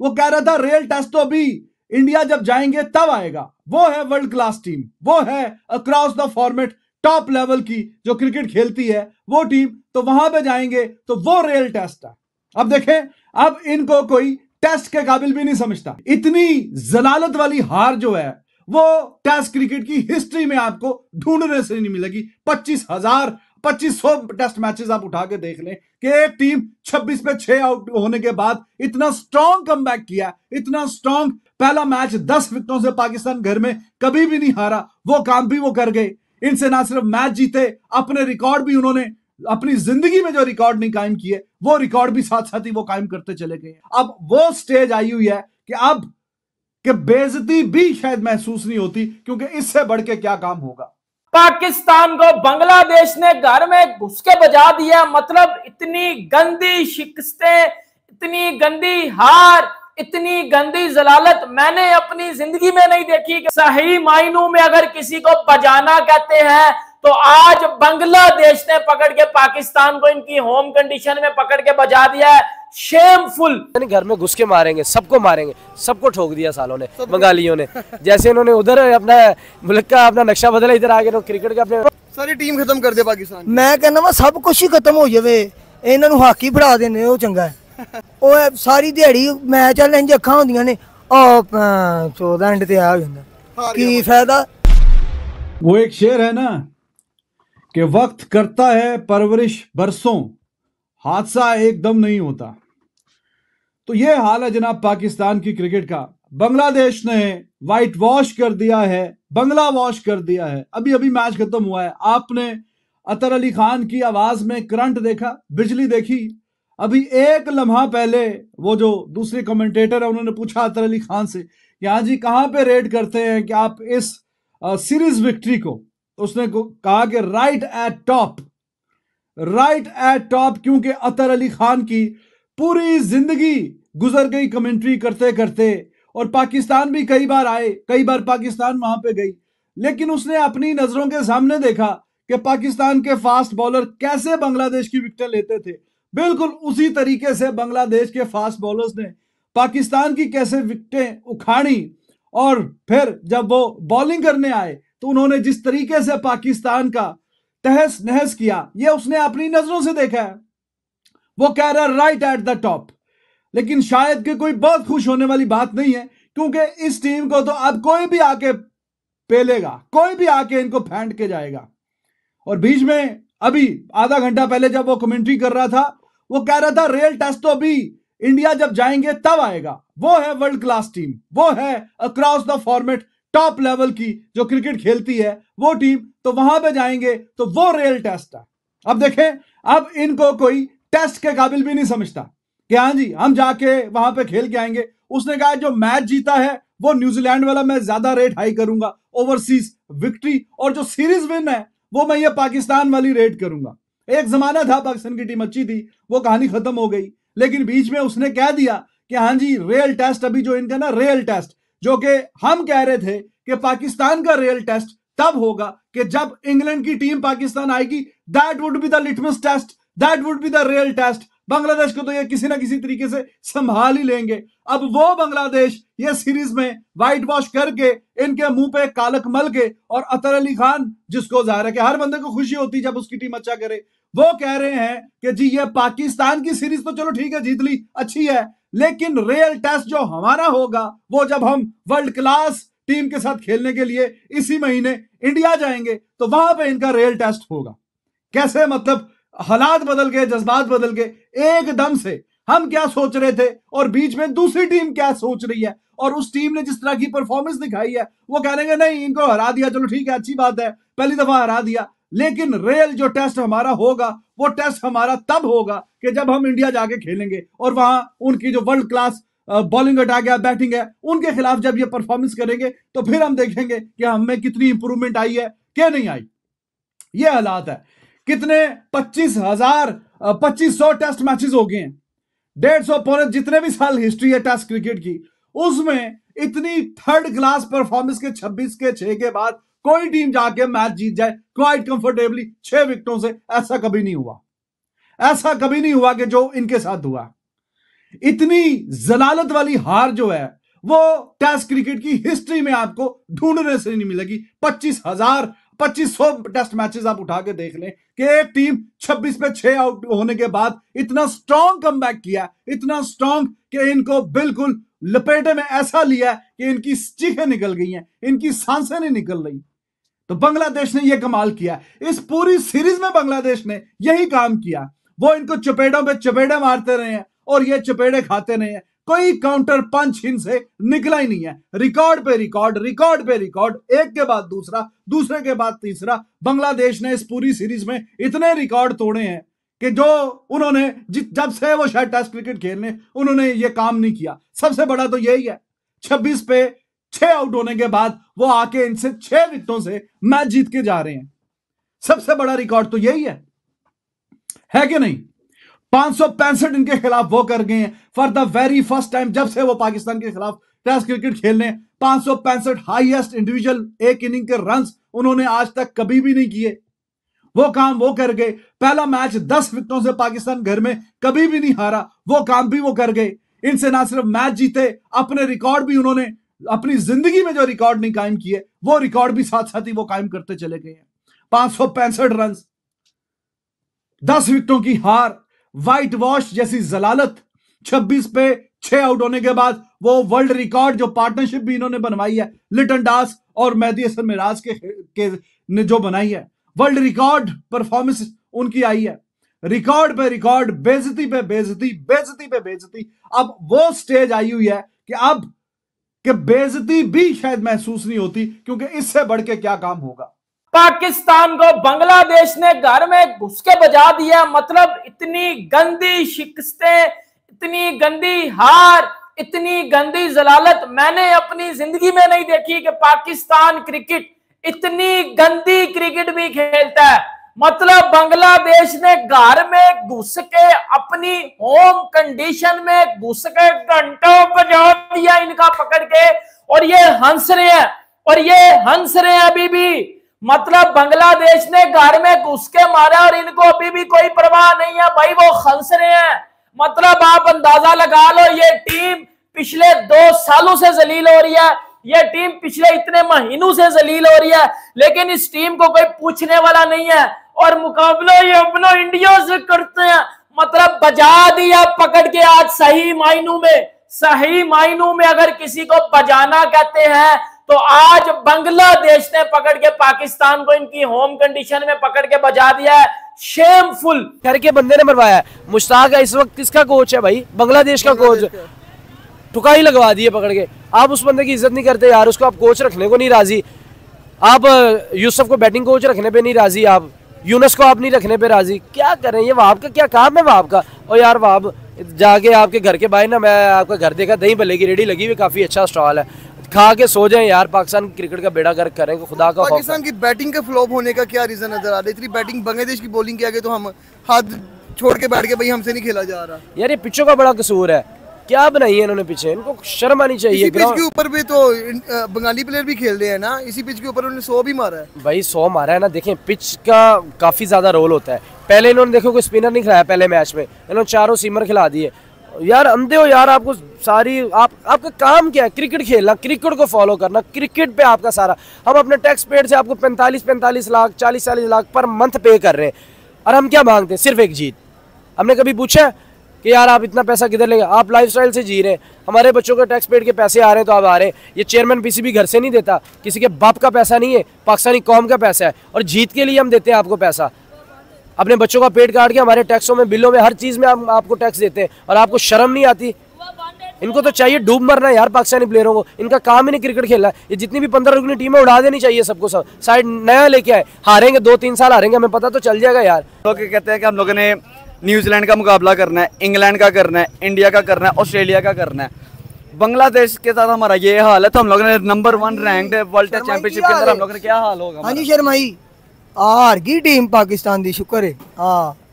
वो कह रहा था रियल टेस्ट तो अभी इंडिया जब जाएंगे तब आएगा वो है वर्ल्ड क्लास टीम वो है across the format top level की जो क्रिकेट खेलती है वो टीम तो वहां पे जाएंगे तो वो रियल टेस्ट है अब देखें अब इनको कोई टेस्ट के काबिल भी नहीं समझता इतनी जलालत वाली हार जो है वो टेस्ट क्रिकेट की हिस्ट्री में आपको ढूंढने से नहीं मिलेगी पच्चीस हजार सौ टेस्ट मैचेस आप उठा के देख लें कि एक टीम 26 पे छह आउट होने के बाद इतना स्ट्रांग कम किया इतना स्ट्रांग पहला मैच 10 विकेटों से पाकिस्तान घर में कभी भी नहीं हारा वो काम भी वो कर गए इनसे ना सिर्फ मैच जीते अपने रिकॉर्ड भी उन्होंने अपनी जिंदगी में जो रिकॉर्ड नहीं कायम किए वो रिकॉर्ड भी साथ साथ ही वो कायम करते चले गए अब वो स्टेज आई हुई है कि अब बेजती भी शायद महसूस नहीं होती क्योंकि इससे बढ़ के क्या काम होगा पाकिस्तान को बांग्लादेश ने घर में घुस के बजा दिया मतलब इतनी गंदी शिकस्तें इतनी गंदी हार इतनी गंदी जलालत मैंने अपनी जिंदगी में नहीं देखी सही मायनों में अगर किसी को बजाना कहते हैं तो आज बांग्लादेश ने पकड़ के पाकिस्तान को इनकी होम कंडीशन में पकड़ के बजा दिया है शेमफुल घर में घुस के मारेंगे सबको मारेंगे सबको ठोक दिया सालों ने बंगालियों ने जैसे इन्होंने उधर अपना मुल्क का अपना नक्शा बदला इधर आगे क्रिकेट का अपने सारी टीम खत्म कर दे पाकिस्तान मैं कहना वा सब कुछ ही खत्म हो जाए इन्होंने हाकी बढ़ा देने वो चंगा है वो ਸਾਰੀ ਦਿਹਾੜੀ ਮੈਚ ਵਾਲੇ ਇੰਜ ਅੱਖਾਂ ਹੁੰਦੀਆਂ ਨੇ ਆ 14 ਐਂਡ ਤੇ ਆ ਜਾਂਦਾ ਕੀ ਫਾਇਦਾ वो एक शेर है ना कि वक्त करता है परवरिश बरसों हादसा एकदम नहीं होता तो ये हाल है जनाब पाकिस्तान की क्रिकेट का बांग्लादेश ने व्हाइट वॉश कर दिया है बंगला वॉश कर दिया है अभी अभी मैच खत्म हुआ है आपने अतर अली खान की आवाज में करंट देखा बिजली देखी अभी एक लम्हा पहले वो जो दूसरे कमेंटेटर है उन्होंने पूछा अतर अली खान से कि हाँ जी कहाँ पे रेड करते हैं कि आप इस सीरीज विक्ट्री को तो उसने कहा कि right at top right at top क्योंकि अतर अली खान की पूरी जिंदगी गुजर गई कमेंट्री करते करते और पाकिस्तान भी कई बार आए कई बार पाकिस्तान वहां पे गई लेकिन उसने अपनी नजरों के सामने देखा कि पाकिस्तान के फास्ट बॉलर कैसे बांग्लादेश की विकेट लेते थे बिल्कुल उसी तरीके से बांग्लादेश के फास्ट बॉलर्स ने पाकिस्तान की कैसे विकटें उखाड़ी और फिर जब वो बॉलिंग करने आए तो उन्होंने जिस तरीके से पाकिस्तान का तहस नहस किया यह उसने अपनी नजरों से देखा है वो कह रहा है राइट एट द टॉप लेकिन शायद के कोई बहुत खुश होने वाली बात नहीं है क्योंकि इस टीम को तो अब कोई भी आके पेलेगा कोई भी आके इनको फेंट के जाएगा और बीच में अभी आधा घंटा पहले जब वो कमेंट्री कर रहा था वो कह रहा था रियल टेस्ट तो अभी इंडिया जब जाएंगे तब आएगा वो है वर्ल्ड क्लास टीम वो है across the format top level की जो क्रिकेट खेलती है वो टीम तो वहां पे जाएंगे तो वो रियल टेस्ट है अब देखें अब इनको कोई टेस्ट के काबिल भी नहीं समझता कि हाँ जी हम जाके वहां पे खेल के आएंगे उसने कहा जो मैच जीता है वो न्यूजीलैंड वाला मैं ज्यादा रेट हाई करूंगा ओवरसीज विक्ट्री और जो सीरीज विन है वो मैं ये पाकिस्तान वाली रेट करूंगा एक जमाना था पाकिस्तान की टीम अच्छी थी वो कहानी खत्म हो गई लेकिन बीच में उसने कह दिया कि हाँ जी रियल टेस्ट अभी जो इनका ना रियल टेस्ट जो कि हम कह रहे थे कि पाकिस्तान का रियल टेस्ट तब होगा कि जब इंग्लैंड की टीम पाकिस्तान आएगी that would be the litmus test that would be the real test Bangladesh को तो ये किसी ना किसी तरीके से संभाल ही लेंगे अब वो बांग्लादेश ये सीरीज में व्हाइट वॉश करके इनके मुंह पे कालक मल के और अतर अली खान जिसको जाहिर है कि हर बंदे को खुशी होती जब उसकी टीम अच्छा करे वो कह रहे हैं कि जी ये पाकिस्तान की सीरीज तो चलो ठीक है जीत ली अच्छी है लेकिन रियल टेस्ट जो हमारा होगा वो जब हम वर्ल्ड क्लास टीम के साथ खेलने के लिए इसी महीने इंडिया जाएंगे तो वहां पे इनका रियल टेस्ट होगा कैसे मतलब हालात बदल गए जज्बात बदल गए एकदम से हम क्या सोच रहे थे और बीच में दूसरी टीम क्या सोच रही है और उस टीम ने जिस तरह की परफॉर्मेंस दिखाई है वो कह रहे नहीं इनको हरा दिया चलो ठीक है अच्छी बात है पहली दफा हरा दिया लेकिन रियल जो टेस्ट हमारा होगा वो टेस्ट हमारा तब होगा कि जब हम इंडिया जाके खेलेंगे और वहां उनकी जो वर्ल्ड क्लास बॉलिंग अटैक है बैटिंग है उनके खिलाफ जब ये परफॉर्मेंस करेंगे तो फिर हम देखेंगे कि हमें कितनी इंप्रूवमेंट आई है क्या नहीं आई ये हालात है कितने पच्चीस हजार पच्चीस सौ टेस्ट मैचेस हो गए हैं डेढ़ सौ पौने जितने भी साल हिस्ट्री है टेस्ट क्रिकेट की उसमें इतनी थर्ड क्लास परफॉर्मेंस के 26 के 6 के बाद कोई टीम जाके मैच जीत जाए क्वाइट कंफर्टेबली छह विकेटों से ऐसा कभी नहीं हुआ ऐसा कभी नहीं हुआ कि जो इनके साथ हुआ इतनी जलालत वाली हार जो है वो टेस्ट क्रिकेट की हिस्ट्री में आपको ढूंढने से नहीं मिलेगी पच्चीस हजार पच्चीस सौ टेस्ट मैचेस आप उठा के देख लें कि एक टीम 26 पे 6 आउट होने के बाद इतना स्ट्रांग कम किया इतना स्ट्रांग कि इनको बिल्कुल लपेटे में ऐसा लिया कि इनकी चीखें निकल गई हैं इनकी सांसें नहीं निकल रही तो बांग्लादेश ने यह कमाल किया इस पूरी सीरीज में बांग्लादेश ने यही काम किया वो इनको चपेटों पे चपेटे मारते रहे हैं और ये चपेटे खाते रहे हैं कोई काउंटर पंच इनसे निकला ही नहीं है रिकॉर्ड पे रिकॉर्ड रिकॉर्ड पे रिकॉर्ड एक के बाद दूसरा दूसरे के बाद तीसरा बांग्लादेश ने इस पूरी सीरीज में इतने रिकॉर्ड तोड़े हैं कि जो उन्होंने जब से वो शायद टेस्ट क्रिकेट खेलने उन्होंने ये काम नहीं किया सबसे बड़ा तो यही है छब्बीस पे छह आउट होने के बाद वो आके इनसे छह विकटों से मैच जीत के जा रहे हैं सबसे बड़ा रिकॉर्ड तो यही है है कि नहीं पांच सौ पैंसठ इनके खिलाफ वो कर गए हैं for the very first time जब से वो पाकिस्तान के खिलाफ टेस्ट क्रिकेट खेलने पांच सौ पैंसठ हाईएस्ट इंडिविजुअल एक इनिंग के रन उन्होंने आज तक कभी भी नहीं किए वो काम वो कर गए पहला मैच दस विकेटों से पाकिस्तान घर में कभी भी नहीं हारा वो काम भी वो कर गए इनसे ना सिर्फ मैच जीते अपने रिकॉर्ड भी उन्होंने अपनी जिंदगी में जो रिकॉर्ड नहीं कायम किए वो रिकॉर्ड भी साथ साथ ही वो कायम करते चले गए हैं पांच सौ पैंसठ रन दस विकेटों की हार व्हाइट वॉश जैसी जलालत 26 पे छह आउट होने के बाद वो वर्ल्ड रिकॉर्ड जो पार्टनरशिप भी इन्होंने बनवाई है लिटन डास और मेहदी असर मिराज के, के ने जो बनाई है वर्ल्ड रिकॉर्ड परफॉर्मेंस उनकी आई है रिकॉर्ड पे रिकॉर्ड बेजती पे बेजती बेजती पे बेजती अब वो स्टेज आई हुई है कि अब कि बेजती भी शायद महसूस नहीं होती क्योंकि इससे बढ़ के क्या काम होगा पाकिस्तान को बांग्लादेश ने घर में घुस के बजा दिया मतलब इतनी गंदी शिकस्तें इतनी गंदी हार इतनी गंदी जलालत मैंने अपनी जिंदगी में नहीं देखी कि पाकिस्तान क्रिकेट इतनी गंदी क्रिकेट भी खेलता है मतलब बांग्लादेश ने घर में घुस के अपनी होम कंडीशन में घुस के घंटों बजा दिया इनका पकड़ के और ये हंस रहे हैं और ये हंस रहे हैं अभी भी मतलब बांग्लादेश ने घर में घुस के मारा और इनको अभी भी कोई परवाह नहीं है भाई वो हंस रहे हैं मतलब आप अंदाजा लगा लो ये टीम पिछले दो सालों से जलील हो रही है ये टीम पिछले इतने महीनों से जलील हो रही है लेकिन इस टीम को कोई पूछने वाला नहीं है और मुकाबला ये अपनो इंडिया से करते हैं मतलब बजा दिया पकड़ के आज सही मायनों में सही मायनों में अगर किसी को बजाना कहते हैं तो आज बांग्लादेश ने पकड़ के पाकिस्तान को इनकी होम कंडीशन में पकड़ के बजा दिया है शेमफुल करके बंदे ने मरवाया मुश्ताक इस वक्त किसका कोच है भाई बांग्लादेश का कोच ठुकाई लगवा दिए पकड़ के आप उस बंदे की इज्जत नहीं करते यार उसको आप कोच रखने को नहीं राजी आप यूसुफ को बैटिंग कोच रखने पे नहीं राजी आप यूनस को आप नहीं रखने पे राजी क्या करें ये वहाब का क्या काम है वहाब का और यार वहाब जाके आपके घर के बाहर ना मैं आपका घर देखा दही भले की रेडी लगी हुई काफ़ी अच्छा स्टॉल है खा के सो जाएं यार पाकिस्तान क्रिकेट का बेड़ा गर्क करें खुदा का पाकिस्तान की बैटिंग के फ्लॉप होने का क्या रीजन नजर आ रहा है इतनी बैटिंग बांग्लादेश की बॉलिंग के आगे तो हम हाथ छोड़ के बैठ के भाई हमसे नहीं खेला जा रहा यार ये पिचों का बड़ा कसूर है क्या बनाई है इन्होंने पीछे इनको शर्म आनी चाहिए इसी पिच के ऊपर भी तो बंगाली प्लेयर भी खेल रहे हैं ना इसी पिच के ऊपर उन्होंने सौ भी मारा है भाई सौ मारा है ना देखें पिच का काफी ज्यादा रोल होता है पहले इन्होंने देखो कोई स्पिनर नहीं खिलाया पहले मैच में इन्होंने चारों सीमर खिला दिए यार अंधे हो यार आपको सारी आप आपका काम क्या है क्रिकेट खेलना क्रिकेट को फॉलो करना क्रिकेट पे आपका सारा हम अपने टैक्स पेड से आपको 45 45 लाख 40 चालीस लाख पर मंथ पे कर रहे हैं और हम क्या मांगते हैं सिर्फ एक जीत हमने कभी पूछा कि यार आप इतना पैसा किधर लेंगे आप लाइफस्टाइल से जी रहे हैं हमारे बच्चों के टैक्स पेड के पैसे आ रहे हैं तो आप आ रहे हैं ये चेयरमैन किसी भी घर से नहीं देता किसी के बाप का पैसा नहीं है पाकिस्तानी कौम का पैसा है और जीत के लिए हम देते हैं आपको पैसा अपने बच्चों का पेट काट के हमारे टैक्सों में बिलों में हर चीज़ में हम आपको टैक्स देते हैं और आपको शर्म नहीं आती इनको तो चाहिए डूब मरना यार पाकिस्तानी प्लेयरों को इनका काम ही नहीं क्रिकेट खेलना ये जितनी भी पंद्रह रुकनी है उड़ा देनी चाहिए सबको सब साइड नया लेके आए हारेंगे दो तीन साल हारेंगे हमें पता तो चल जाएगा यार लोग कहते हैं कि हम लोगों ने न्यूजीलैंड का मुकाबला करना है इंग्लैंड का करना है इंडिया का करना है ऑस्ट्रेलिया का करना है बांग्लादेश के साथ हमारा ये हाल है तो हम लोगों ने number one rank world test championship के अंदर हम लोगों ने क्या हाल होगा हाँ ਆ ਹਾਰ ਗਈ ਟੀਮ ਪਾਕਿਸਤਾਨ ਦੀ ਸ਼ੁਕਰ ਹੈ ਹਾਂ